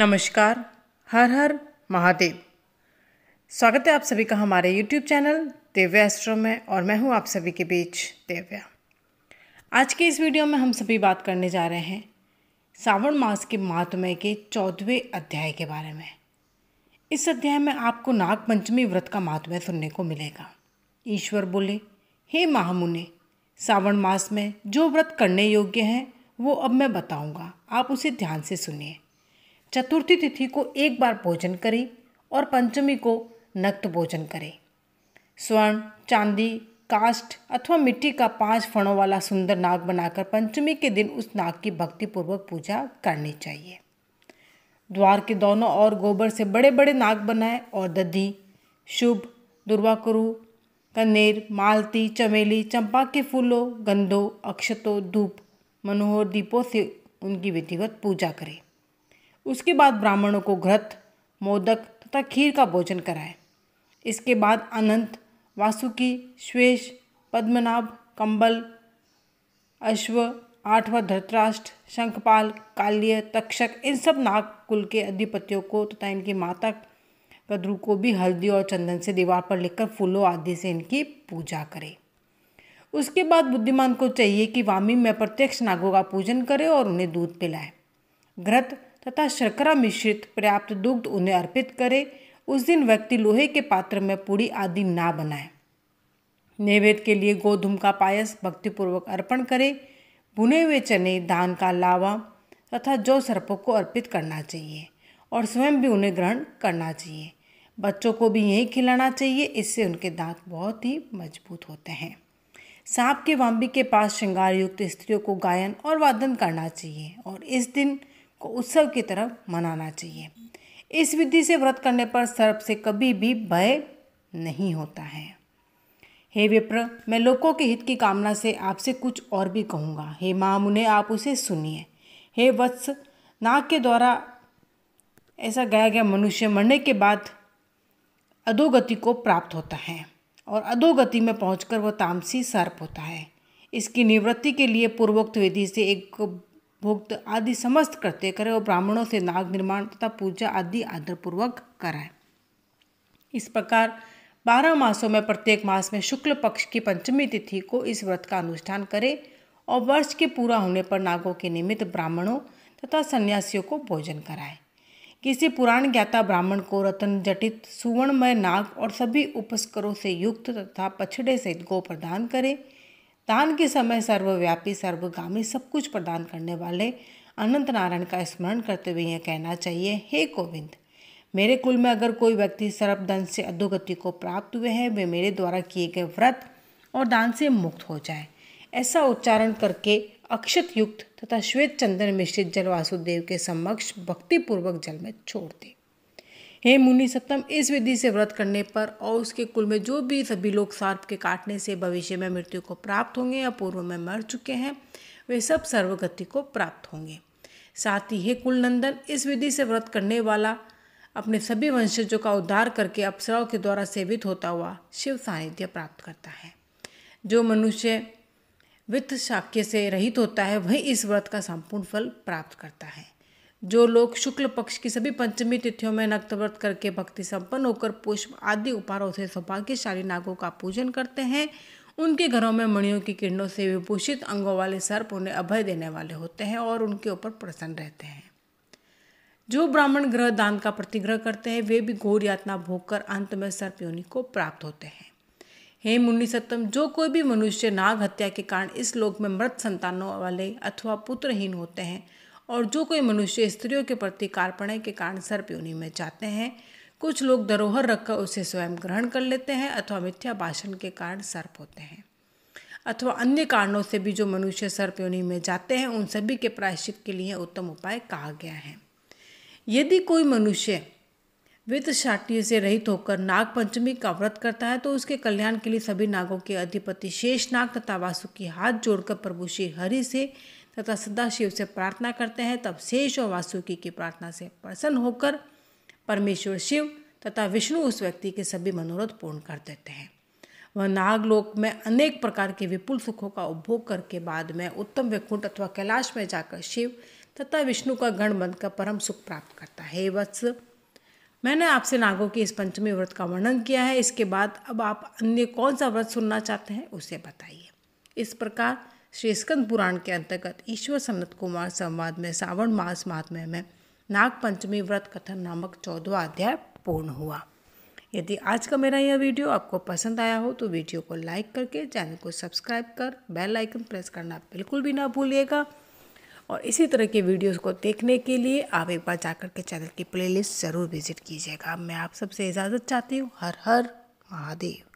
नमस्कार हर हर महादेव स्वागत है आप सभी का हमारे यूट्यूब चैनल दिव्या एस्ट्रो में और मैं हूँ आप सभी के बीच दिव्या आज के इस वीडियो में हम सभी बात करने जा रहे हैं सावण मास के महात्मय के चौदहवें अध्याय के बारे में इस अध्याय में आपको नागपंचमी व्रत का महात्म्य सुनने को मिलेगा ईश्वर बोले हे महामुनि सावण मास में जो व्रत करने योग्य हैं वो अब मैं बताऊंगा आप उसे ध्यान से सुनिए चतुर्थी तिथि को एक बार भोजन करें और पंचमी को नक्त भोजन करें स्वर्ण चांदी काष्ठ अथवा मिट्टी का पांच फणों वाला सुंदर नाग बनाकर पंचमी के दिन उस नाग की भक्तिपूर्वक पूजा करनी चाहिए द्वार के दोनों ओर गोबर से बड़े बड़े नाग बनाएं और दधी शुभ दुर्वाकुरु कनेर मालती चमेली चंपा के फूलों गंधों अक्षतों धूप मनोहर दीपों से उनकी विधिवत पूजा करें उसके बाद ब्राह्मणों को घृत मोदक तथा खीर का भोजन कराए इसके बाद अनंत वासुकी श्वेष पद्मनाभ कंबल अश्व आठवा धृतराष्ट्र शंखपाल काल्य तक्षक इन सब नाग कुल के अधिपतियों को तथा इनकी माता कद्रु को भी हल्दी और चंदन से दीवार पर लिखकर फूलों आदि से इनकी पूजा करें उसके बाद बुद्धिमान को चाहिए कि वामी में प्रत्यक्ष नागों का पूजन करें और उन्हें दूध पिलाए घृत तथा शर्करा मिश्रित पर्याप्त दुग्ध उन्हें अर्पित करे उस दिन व्यक्ति लोहे के पात्र में पूड़ी आदि ना बनाए नैवेद्य के लिए गोधूम का पायस भक्तिपूर्वक अर्पण करे भुने हुए चने धान का लावा तथा जौ सर्पों को अर्पित करना चाहिए और स्वयं भी उन्हें ग्रहण करना चाहिए बच्चों को भी यही खिलाना चाहिए इससे उनके दांत बहुत ही मजबूत होते हैं सांप के वाम्बी के पास श्रृंगार युक्त स्त्रियों को गायन और वादन करना चाहिए और इस दिन को उत्सव की तरह मनाना चाहिए इस विधि से व्रत करने पर सर्प से कभी भी भय नहीं होता है हे विप्र मैं लोगों के हित की कामना से आपसे कुछ और भी कहूँगा हे महामुने आप उसे सुनिए हे वत्स नाग के द्वारा ऐसा गया गया मनुष्य मरने के बाद अधोगति को प्राप्त होता है और अधोगति में पहुंचकर वह तामसी सर्प होता है इसकी निवृत्ति के लिए पूर्वोक्त विधि से एक भुक्त आदि समस्त कृत्य करे और ब्राह्मणों से नाग निर्माण तथा पूजा आदि आदरपूर्वक कराए इस प्रकार बारह मासों में प्रत्येक मास में शुक्ल पक्ष की पंचमी तिथि को इस व्रत का अनुष्ठान करे और वर्ष के पूरा होने पर नागों के निमित्त ब्राह्मणों तथा सन्यासियों को भोजन कराए किसी पुराण ज्ञाता ब्राह्मण को रतन जटित सुवर्णमय नाग और सभी उपस्करों से युक्त तथा पछड़े सहित गो प्रदान करें दान के समय सर्वव्यापी सर्वगामी सब कुछ प्रदान करने वाले अनंत नारायण का स्मरण करते हुए यह कहना चाहिए हे गोविंद मेरे कुल में अगर कोई व्यक्ति सर्वदन से अधोगति को प्राप्त हुए हैं वे मेरे द्वारा किए गए व्रत और दान से मुक्त हो जाए ऐसा उच्चारण करके अक्षत युक्त तथा श्वेत चंदन मिश्रित जल वासुदेव के समक्ष भक्तिपूर्वक जल में छोड़ दे हे मुनि सप्तम इस विधि से व्रत करने पर और उसके कुल में जो भी सभी लोग सर्प के काटने से भविष्य में मृत्यु को प्राप्त होंगे या पूर्व में मर चुके हैं वे सब सर्वगति को प्राप्त होंगे साथ ही हे कुलनंदन इस विधि से व्रत करने वाला अपने सभी वंशजों का उद्धार करके अप्सराओं के द्वारा सेवित होता हुआ शिव सानिध्य प्राप्त करता है जो मनुष्य वित्त शाक्य से रहित होता है वही इस व्रत का संपूर्ण फल प्राप्त करता है जो लोग शुक्ल पक्ष की सभी पंचमी तिथियों में नक्त व्रत करके भक्ति संपन्न होकर पुष्प आदि उपहारों से सौभाग्यशाली नागों का पूजन करते हैं उनके घरों में मणियों की किरणों से विभूषित अंगों वाले सर्प उन्हें अभय देने वाले होते हैं और उनके ऊपर प्रसन्न रहते हैं जो ब्राह्मण ग्रह दान का प्रतिग्रह करते हैं वे भी घोर यातना भोग कर अंत में सर्प योनि को प्राप्त होते हैं हे मुन्नी सत्तम जो कोई भी मनुष्य नाग हत्या के कारण इस लोक में मृत संतानों वाले अथवा पुत्रहीन होते हैं और जो कोई मनुष्य स्त्रियों के प्रति कार्पण्य के कारण सर्प योनि में जाते हैं कुछ लोग धरोहर रखकर उसे स्वयं ग्रहण कर लेते हैं अथवा मिथ्या भाषण के कारण सर्प होते हैं अथवा अन्य कारणों से भी जो मनुष्य सर्प योनि में जाते हैं उन सभी के प्रायश्चित के लिए उत्तम उपाय कहा गया है यदि कोई मनुष्य वित्तशाटी से रहित होकर नागपंचमी का व्रत करता है तो उसके कल्याण के लिए सभी नागों के अधिपति शेष नाग तथा वासुकी हाथ जोड़कर प्रभु श्री हरि से तथा सदा शिव से प्रार्थना करते हैं तब शेष और वासुकी की प्रार्थना से प्रसन्न होकर परमेश्वर शिव तथा विष्णु उस व्यक्ति के सभी मनोरथ पूर्ण कर देते हैं वह नागलोक में अनेक प्रकार के विपुल सुखों का उपभोग करके बाद में उत्तम वैकुंठ अथवा कैलाश में जाकर शिव तथा विष्णु का गण बंद का परम सुख प्राप्त करता है वत्स मैंने आपसे नागों के इस पंचमी व्रत का वर्णन किया है इसके बाद अब आप अन्य कौन सा व्रत सुनना चाहते हैं उसे बताइए इस प्रकार श्री स्कंद पुराण के अंतर्गत ईश्वर सनत कुमार संवाद में सावण मास महात्म्य में नागपंचमी व्रत कथन नामक चौदवा अध्याय पूर्ण हुआ यदि आज का मेरा यह वीडियो आपको पसंद आया हो तो वीडियो को लाइक करके चैनल को सब्सक्राइब कर बेल आइकन प्रेस करना बिल्कुल भी ना भूलिएगा और इसी तरह के वीडियोस को देखने के लिए आप एक बार जाकर के चैनल की प्लेलिस्ट ज़रूर विजिट कीजिएगा मैं आप सबसे इजाज़त चाहती हूँ हर हर महादेव